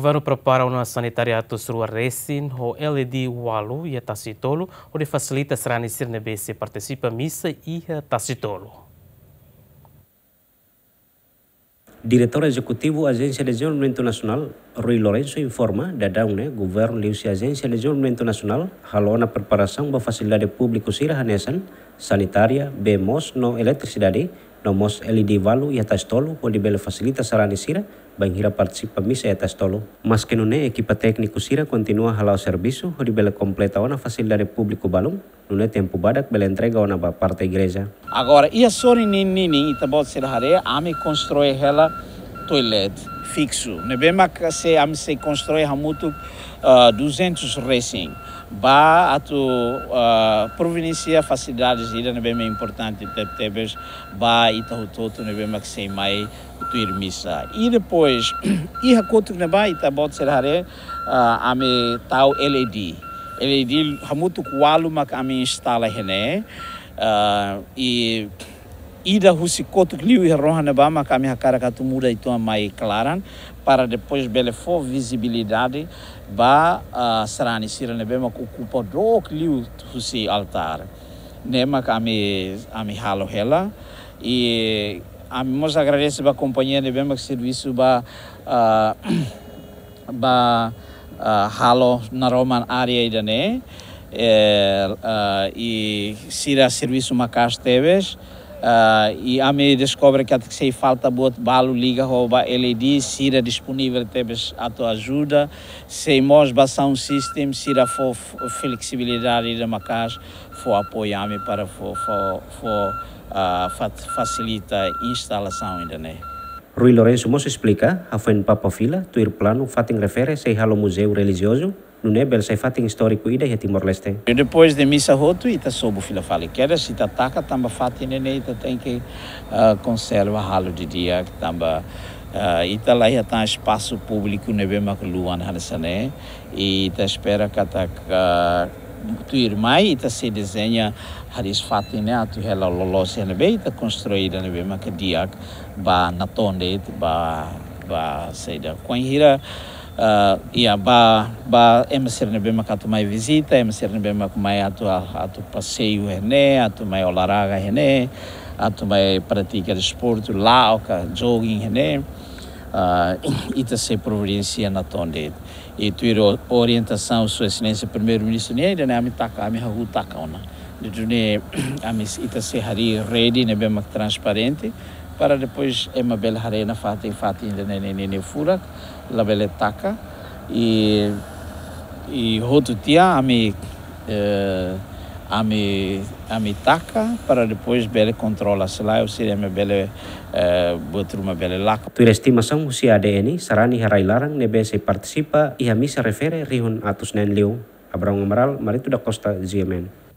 Governo prepara uma sanitariato srua resin o LD walu e tasitolo, onde facilita a nisir nebese participa missa e Tacitolo. Diretor Executivo Agência de Desenvolvimento Nacional, Rui Lourenço, informa da DAUNE, Governo Liusi Agência de Desenvolvimento Nacional, ralou na preparação da facilidade pública Sirhanesan, sanitária, bemos no eletricidade, Nomos LED valu ia tastolo poli bela facilita sarani sira, bem hira participa misa ia tastolo. Mas que nune equipa técnico sira continua halau serviço, hori bela completa ona facilidade público balum, nune tempo badak bela entrega ona ba parte igreja. Agora, ia sori nini nini, itabot sirhare, ame construir ela toilette fixo. Nebemaka se amse constrói muito uh, 200 recém. Ba ato uh, provincia facilidades ida nebema importante tebes ba ita hototo nebema que se mai tuir missa. E depois e iha kotuk neba ita bot serhare uh, ame tau LED. LED hamutu kualu mak ame instala hene uh, e ida liu e Rohanebama, Kami Hakarakatumuda e mais Claran, para depois Belefor visibilidade ba uh, nebema Siranebema ocupa Dok Liu Husi altar. Nema Kami Ami hela e Ami Mos agradece ba companhia de Bema serviço ba uh, ba uh, Halo na Roman área idane e, uh, e Sira serviço Macas Teves. Uh, e a me descobre que se falta bot balo liga rouba ele diz sira é disponível teves a tua ajuda se mos um sistema sira for flexibilidade de macas for apoiar-me para for, for, for uh, ah, facilita instalação ainda né Rui Lourenço nos explica a foi em Papa Fila, o plano fatem refere se halo museu religioso no nebel sai fatin histórico ida ya Timor Leste. E depois de missa roto ita sobo fila fale queda se ita taka tamba fatin nene ita tem que uh, eh, conserva halo de dia tamba uh, ita lá já tá espaço público nebe makluan hansane e ita espera katak tá tu irmã ita se desenha haris fatine atu hela lolo senebe ita construída nebe makadia ba natonde ba ba seida com hira uh, yeah, ba ba MCR Nebema kato mai visita, MCR Nebema kumai atu é atu passeio hene, atu mai olaraga hene, atu mai pratica de esporte, lá oka jogging hene, uh, ita se providencia na tonde. E ir orientação sua excelência primeiro-ministro ne ida na né, mi taka mi hagu taka né. né, ona. Dudune amis ita se hari ready Nebema transparente, para depois é uma bela arena fato em fato ainda nem fura la bela taca e e outro dia a me eh, a me a me taca para depois bela controla se lá eu seria uma bela botar uma bela lá. tu estimação o CADN sarani harai larang nebe se participa e a mim se refere rihun atus nen liu Abraão Amaral, Marito da Costa, Ziemen.